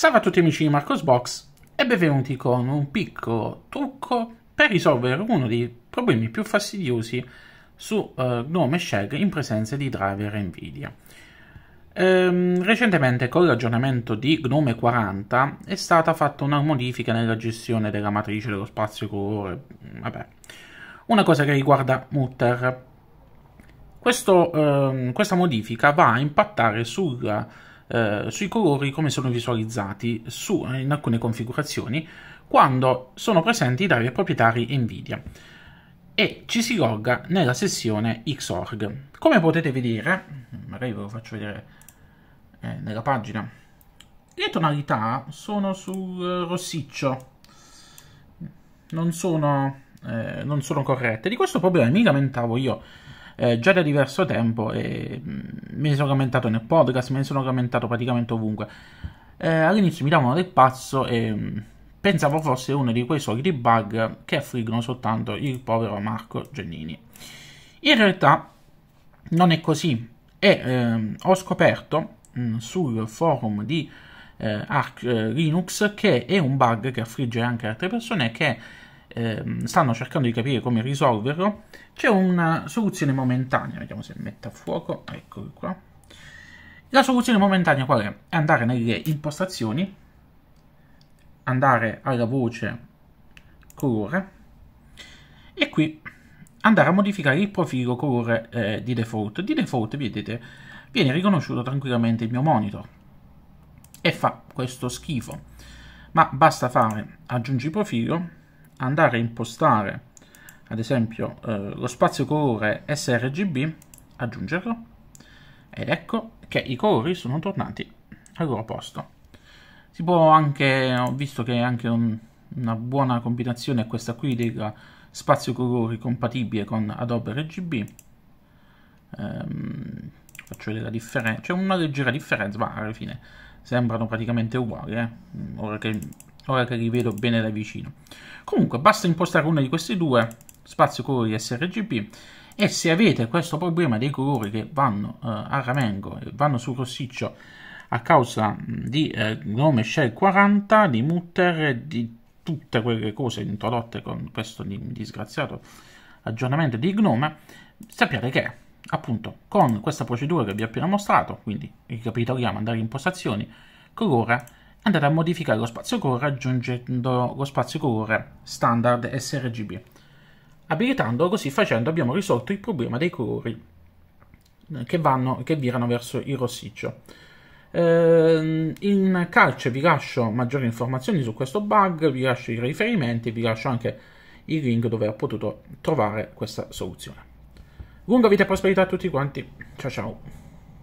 Salve a tutti amici di Marcosbox e benvenuti con un piccolo trucco per risolvere uno dei problemi più fastidiosi su uh, eh, Gnome Shell in presenza di driver Nvidia. Ehm, recentemente con l'aggiornamento di Gnome 40 è stata fatta una modifica nella gestione della matrice dello spazio colore, mm, vabbè, una cosa che riguarda Mutter. Questo, uh, questa modifica va a impattare sulla eh, sui colori come sono visualizzati su, eh, in alcune configurazioni quando sono presenti i dati proprietari NVIDIA e ci si logga nella sessione Xorg. Come potete vedere, magari ve lo faccio vedere eh, nella pagina, le tonalità sono sul eh, rossiccio, non sono, eh, non sono corrette. Di questo problema mi lamentavo io eh, già da diverso tempo e mm, me ne sono commentato nel podcast, me ne sono commentato praticamente ovunque. Eh, all'inizio mi davano del pazzo e mm, pensavo fosse uno di quei soliti bug che affliggono soltanto il povero Marco Giannini. In realtà non è così e ehm, ho scoperto mh, mm, sul forum di eh, Arch eh, Linux che è un bug che affligge anche altre persone che ehm, stanno cercando di capire come risolverlo. C'è una soluzione momentanea, vediamo se mette a fuoco, eccolo qua. La soluzione momentanea qual è? È andare nelle impostazioni, andare alla voce colore e qui andare a modificare il profilo colore eh, di default. Di default, vedete, viene riconosciuto tranquillamente il mio monitor e fa questo schifo. Ma basta fare aggiungi profilo andare a impostare ad esempio eh, lo spazio colore sRGB, aggiungerlo ed ecco che i colori sono tornati al loro posto. Si può anche, ho visto che è anche un, una buona combinazione questa qui del spazio colori compatibile con Adobe RGB. Ehm, faccio vedere la differenza, c'è una leggera differenza, ma alla fine sembrano praticamente uguali, eh? ora che ora che li vedo bene da vicino. Comunque basta impostare una di queste due, spazio colori sRGB, e se avete questo problema dei colori che vanno eh, a ramengo e vanno sul rossiccio a causa di eh, Gnome Shell 40, di Mutter, di tutte quelle cose introdotte con questo disgraziato aggiornamento di Gnome, sappiate che appunto con questa procedura che vi ho appena mostrato, quindi ricapitoliamo, andare in impostazioni, colore, andate a modificare lo spazio colore aggiungendo lo spazio colore standard sRGB. Abilitandolo così facendo abbiamo risolto il problema dei colori che, vanno, che virano verso il rossiccio. Ehm, in calce vi lascio maggiori informazioni su questo bug, vi lascio i riferimenti, vi lascio anche il link dove ho potuto trovare questa soluzione. Lunga vita e prosperità a tutti quanti, ciao ciao!